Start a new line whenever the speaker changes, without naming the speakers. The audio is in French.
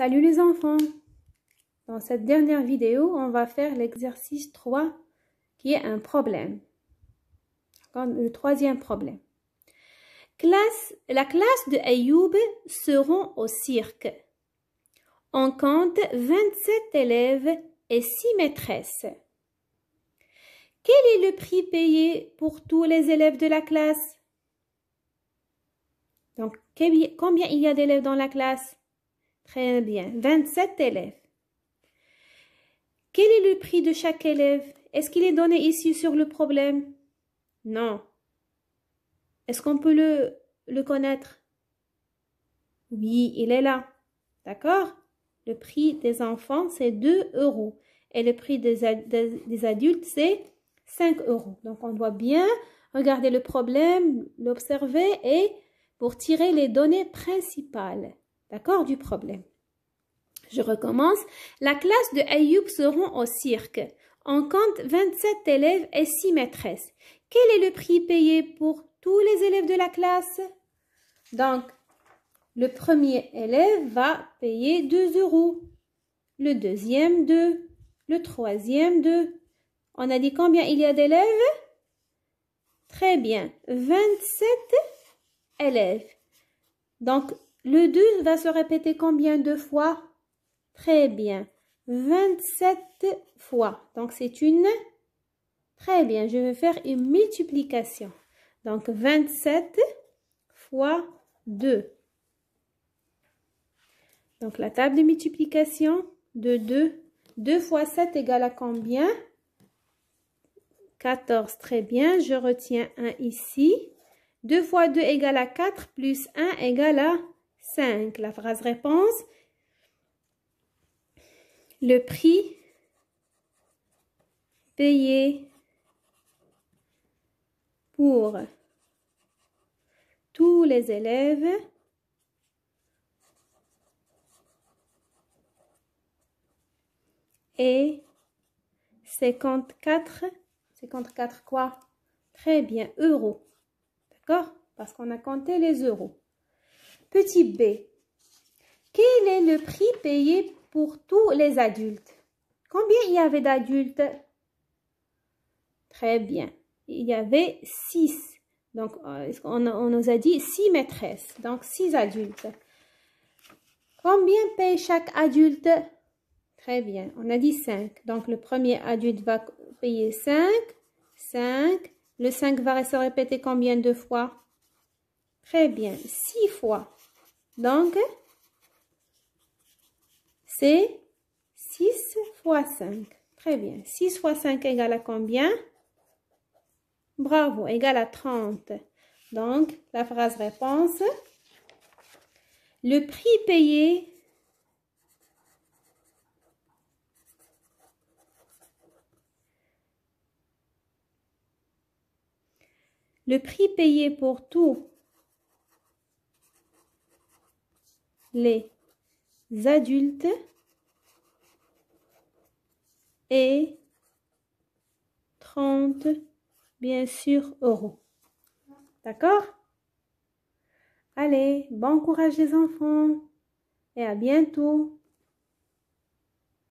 Salut les enfants Dans cette dernière vidéo, on va faire l'exercice 3 qui est un problème. Le troisième problème. Classe, la classe de Ayoub seront au cirque. On compte 27 élèves et 6 maîtresses. Quel est le prix payé pour tous les élèves de la classe Donc, combien il y a d'élèves dans la classe Très bien. 27 élèves. Quel est le prix de chaque élève Est-ce qu'il est donné ici sur le problème Non. Est-ce qu'on peut le, le connaître Oui, il est là. D'accord Le prix des enfants, c'est 2 euros. Et le prix des, des adultes, c'est 5 euros. Donc, on doit bien regarder le problème, l'observer et pour tirer les données principales d'accord, du problème. Je recommence. La classe de Ayoub seront au cirque. On compte 27 élèves et 6 maîtresses. Quel est le prix payé pour tous les élèves de la classe Donc, le premier élève va payer 2 euros. Le deuxième, 2. Le troisième, 2. On a dit combien il y a d'élèves Très bien, 27 élèves. Donc, le 2 va se répéter combien de fois Très bien. 27 fois. Donc, c'est une... Très bien, je vais faire une multiplication. Donc, 27 fois 2. Donc, la table de multiplication de 2. 2 fois 7 égale à combien 14, très bien. Je retiens 1 ici. 2 fois 2 égale à 4 plus 1 égale à 5. La phrase réponse. Le prix payé pour tous les élèves et 54, 54 quoi Très bien, euros. D'accord Parce qu'on a compté les euros. Petit b. Quel est le prix payé pour tous les adultes Combien il y avait d'adultes Très bien. Il y avait 6. Donc, euh, on, nous a dit 6 maîtresses. Donc, six adultes. Combien paye chaque adulte Très bien. On a dit 5. Donc, le premier adulte va payer 5. 5. Le 5 va se répéter combien de fois Très bien. 6 fois. Donc, c'est 6 fois 5. Très bien. 6 fois 5 égale à combien? Bravo, égale à 30. Donc, la phrase réponse. Le prix payé Le prix payé pour tout les adultes et 30, bien sûr, euros. D'accord Allez, bon courage les enfants et à bientôt